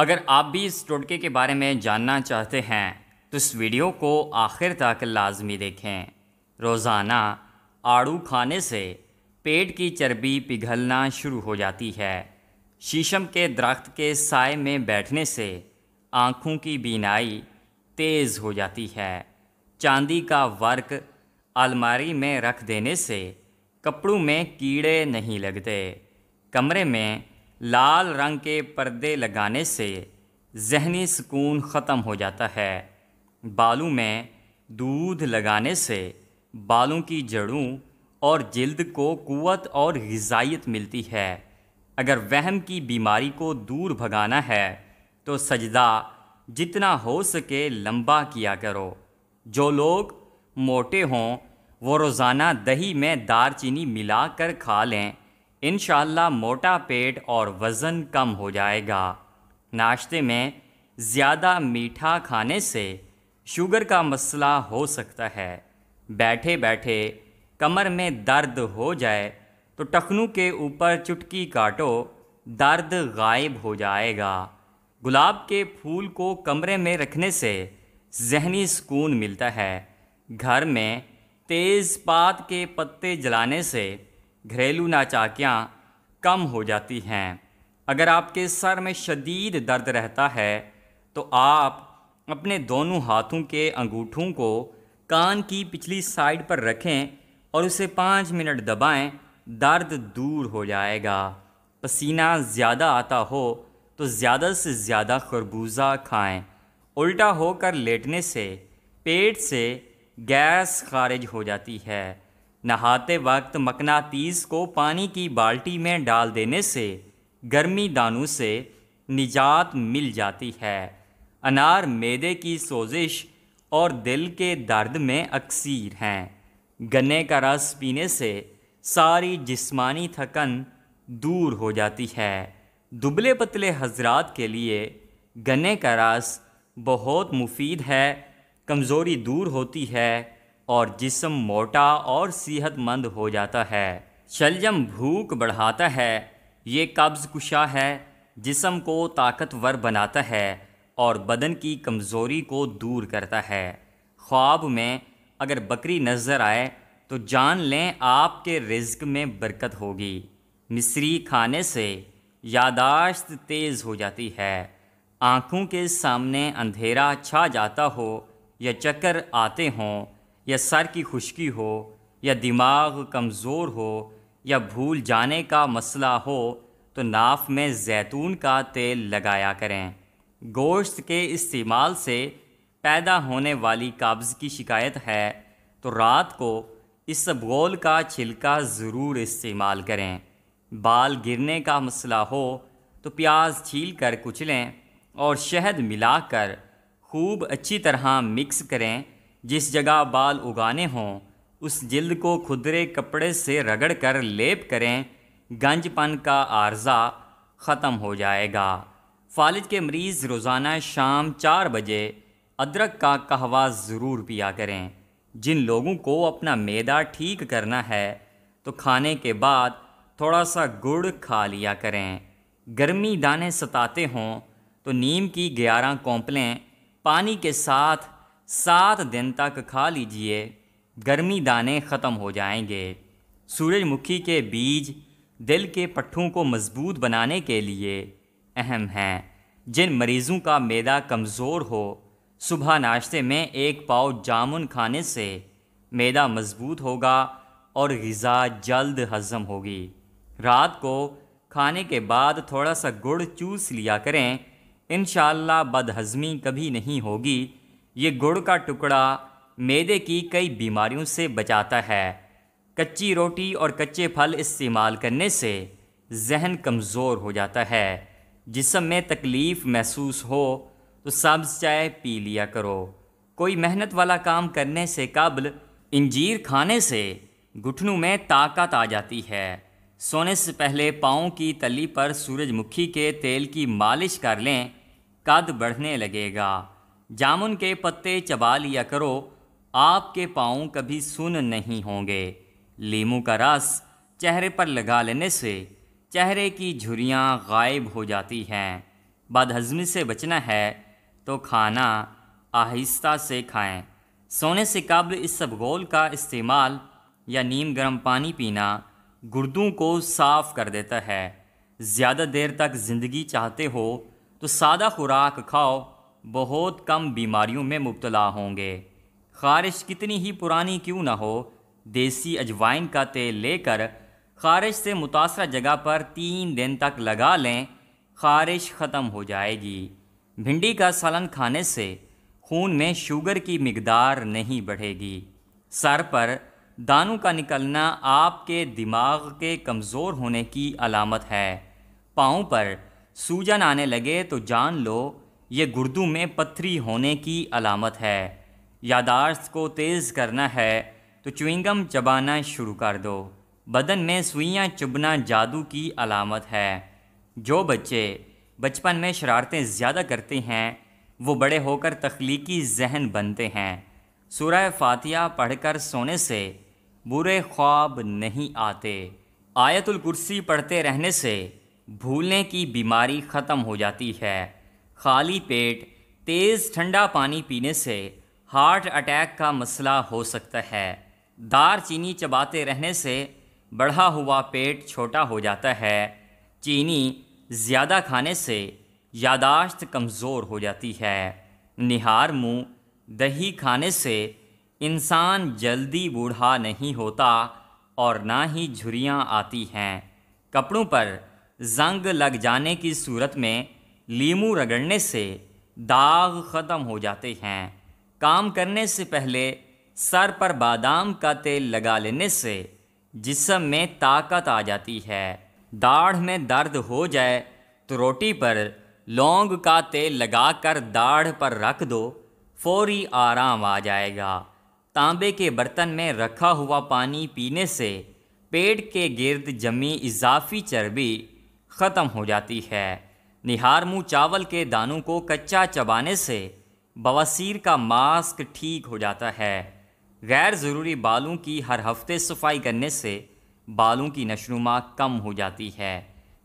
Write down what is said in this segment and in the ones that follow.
अगर आप भी इस टोटके के बारे में जानना चाहते हैं तो इस वीडियो को आखिर तक लाजमी देखें रोज़ाना आड़ू खाने से पेट की चर्बी पिघलना शुरू हो जाती है शीशम के दरख्त के साय में बैठने से आँखों की बीनाई तेज़ हो जाती है चांदी का वर्क अलमारी में रख देने से कपड़ों में कीड़े नहीं लगते कमरे में लाल रंग के पर्दे लगाने से जहनी सुकून ख़त्म हो जाता है बालों में दूध लगाने से बालों की जड़ों और जल्द को कुवत और गजाइत मिलती है अगर वहम की बीमारी को दूर भगाना है तो सजदा जितना हो सके लंबा किया करो जो लोग मोटे हों वो रोज़ाना दही में दार चीनी मिला कर खा लें इन मोटा पेट और वज़न कम हो जाएगा नाश्ते में ज़्यादा मीठा खाने से शुगर का मसला हो सकता है बैठे बैठे कमर में दर्द हो जाए तो टखनू के ऊपर चुटकी काटो दर्द गायब हो जाएगा गुलाब के फूल को कमरे में रखने से जहनी सुकून मिलता है घर में तेज़ पात के पत्ते जलाने से घरेलू नाचाकियाँ कम हो जाती हैं अगर आपके सर में शदीद दर्द रहता है तो आप अपने दोनों हाथों के अंगूठों को कान की पिछली साइड पर रखें और उसे पाँच मिनट दबाएं दर्द दूर हो जाएगा पसीना ज़्यादा आता हो तो ज़्यादा से ज़्यादा खरबूजा खाएं उल्टा होकर लेटने से पेट से गैस खारिज हो जाती है नहाते वक्त मकनातीस को पानी की बाल्टी में डाल देने से गर्मी दानों से निजात मिल जाती है अनार मेदे की सोजिश और दिल के दर्द में अक्सर हैं गन्ने का रस पीने से सारी जिस्मानी थकन दूर हो जाती है दुबले पतले हजरात के लिए गन्ने का रस बहुत मुफीद है कमज़ोरी दूर होती है और जिसम मोटा और सेहतमंद हो जाता है शलजम भूख बढ़ाता है ये कब्ज़ कुशा है जिसम को ताकतवर बनाता है और बदन की कमज़ोरी को दूर करता है ख्वाब में अगर बकरी नज़र आए तो जान लें आपके रिज्क में बरकत होगी मिस्री खाने से यादाश्त तेज़ हो जाती है आँखों के सामने अंधेरा छा जाता हो या चक्कर आते हों या सर की खुश्की हो या दिमाग कमज़ोर हो या भूल जाने का मसला हो तो नाफ में जैतून का तेल लगाया करें गोश्त के इस्तेमाल से पैदा होने वाली काब्ज़ की शिकायत है तो रात को इस गोल का छिलका ज़रूर इस्तेमाल करें बाल गिरने का मसला हो तो प्याज छील कर कुचलें और शहद मिलाकर खूब अच्छी तरह मिक्स करें जिस जगह बाल उगाने हों उस जिल्द को खुदरे कपड़े से रगड़ कर लेप करें गंजपन का आर्जा ख़त्म हो जाएगा फालिज के मरीज़ रोज़ाना शाम चार बजे अदरक का कहवा ज़रूर पिया करें जिन लोगों को अपना मैदा ठीक करना है तो खाने के बाद थोड़ा सा गुड़ खा लिया करें गर्मी दाने सताते हों तो नीम की ग्यारह कोंपलें पानी के साथ सात दिन तक खा लीजिए गर्मी दाने ख़त्म हो जाएंगे सूरजमुखी के बीज दिल के पट्ठों को मजबूत बनाने के लिए अहम हैं जिन मरीज़ों का मैदा कमज़ोर हो सुबह नाश्ते में एक पाव जामुन खाने से मैदा मजबूत होगा और गज़ा जल्द हज़म होगी रात को खाने के बाद थोड़ा सा गुड़ चूस लिया करें इन बदहज़मी कभी नहीं होगी ये गुड़ का टुकड़ा मैदे की कई बीमारियों से बचाता है कच्ची रोटी और कच्चे फल इस्तेमाल करने से जहन कमज़ोर हो जाता है जिसम में तकलीफ़ महसूस हो तो सब्ज़ चाय पी लिया करो कोई मेहनत वाला काम करने से कबल इंजीर खाने से घुटनों में ताकत आ जाती है सोने से पहले पाँव की तली पर सूरजमुखी के तेल की मालिश कर लें कद बढ़ने लगेगा जामुन के पत्ते चबा लिया करो आपके पाँव कभी सुन नहीं होंगे लीमू का रस चेहरे पर लगा लेने से चेहरे की झुरियाँ गायब हो जाती हैं बदहजमी से बचना है तो खाना आहिस्ता से खाएं। सोने से कबल इस सब गोल का इस्तेमाल या नीम गर्म पानी पीना गुर्दों को साफ़ कर देता है ज़्यादा देर तक ज़िंदगी चाहते हो तो सादा खुराक खाओ बहुत कम बीमारियों में मुबतला होंगे खारिश कितनी ही पुरानी क्यों ना हो देसी अजवाइन का तेल लेकर खारिश से मुतासर जगह पर तीन दिन तक लगा लें खारिश ख़त्म हो जाएगी भिंडी का सालन खाने से खून में शुगर की मकदार नहीं बढ़ेगी सर पर दानों का निकलना आपके दिमाग के कमज़ोर होने की अलामत है पाँव पर सूजन आने लगे तो जान लो ये गुर्दू में पथरी होने की अलामत है यादाश्त को तेज़ करना है तो चुविंगम चबाना शुरू कर दो बदन में सुइयाँ चुभना जादू की अलामत है जो बच्चे बचपन में शरारतें ज़्यादा करते हैं वो बड़े होकर तख्लीकी जहन बनते हैं फातिया पढ़ पढ़कर सोने से बुरे ख्वाब नहीं आते आयतुल कुर्सी पढ़ते रहने से भूलने की बीमारी ख़त्म हो जाती है खाली पेट तेज़ ठंडा पानी पीने से हार्ट अटैक का मसला हो सकता है दार चीनी चबाते रहने से बढ़ा हुआ पेट छोटा हो जाता है चीनी ज़्यादा खाने से यादाश्त कमज़ोर हो जाती है निहार मुँह दही खाने से इंसान जल्दी बूढ़ा नहीं होता और ना ही झुरियाँ आती हैं कपड़ों पर जंग लग जाने की सूरत में लीमू रगड़ने से दाग ख़त्म हो जाते हैं काम करने से पहले सर पर बादाम का तेल लगा लेने से जिसम में ताकत आ जाती है दाढ़ में दर्द हो जाए तो रोटी पर लौंग का तेल लगाकर दाढ़ पर रख दो फौरी आराम आ जाएगा तांबे के बर्तन में रखा हुआ पानी पीने से पेट के गिर्द जमी इजाफी चर्बी ख़त्म हो जाती है निहार मुँह चावल के दानों को कच्चा चबाने से बवासीर का मास्क ठीक हो जाता है गैर ज़रूरी बालों की हर हफ्ते सफाई करने से बालों की नशनुमा कम हो जाती है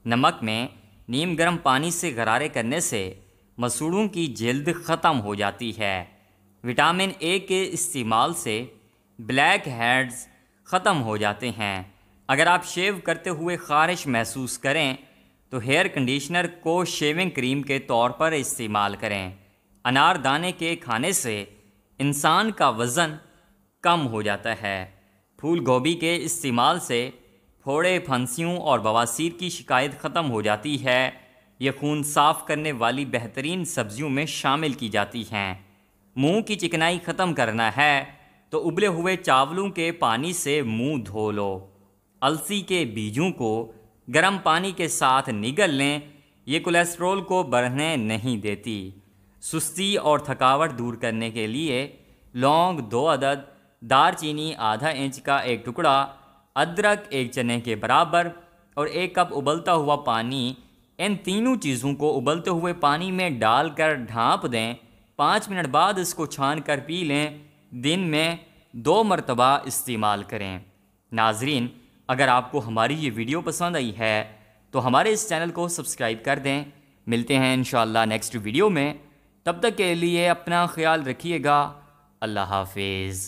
नमक में नीम गर्म पानी से गरारे करने से मसूड़ों की जल्द ख़त्म हो जाती है विटामिन ए के इस्तेमाल से ब्लैक हेड्स ख़त्म हो जाते हैं अगर आप शेव करते हुए ख़ारिश महसूस करें तो हेयर कंडीशनर को शेविंग क्रीम के तौर पर इस्तेमाल करें अनारदाने के खाने से इंसान का वज़न कम हो जाता है फूल गोभी के इस्तेमाल से फोड़े फंसियों और बवासीर की शिकायत ख़त्म हो जाती है यह खून साफ करने वाली बेहतरीन सब्जियों में शामिल की जाती हैं मुंह की चिकनाई ख़त्म करना है तो उबले हुए चावलों के पानी से मुंह धो लो अलसी के बीजों को गर्म पानी के साथ निगल लें ये कोलेस्ट्रॉल को बढ़ने नहीं देती सुस्ती और थकावट दूर करने के लिए लौंग दो अदद दारचीनी आधा इंच का एक टुकड़ा अदरक एक चने के बराबर और एक कप उबलता हुआ पानी इन तीनों चीज़ों को उबलते हुए पानी में डालकर ढाँप दें पाँच मिनट बाद इसको छान कर पी लें दिन में दो मरतबा इस्तेमाल करें नाजरीन अगर आपको हमारी ये वीडियो पसंद आई है तो हमारे इस चैनल को सब्सक्राइब कर दें मिलते हैं इन नेक्स्ट वीडियो में तब तक के लिए अपना ख्याल रखिएगा अल्लाह हाफिज़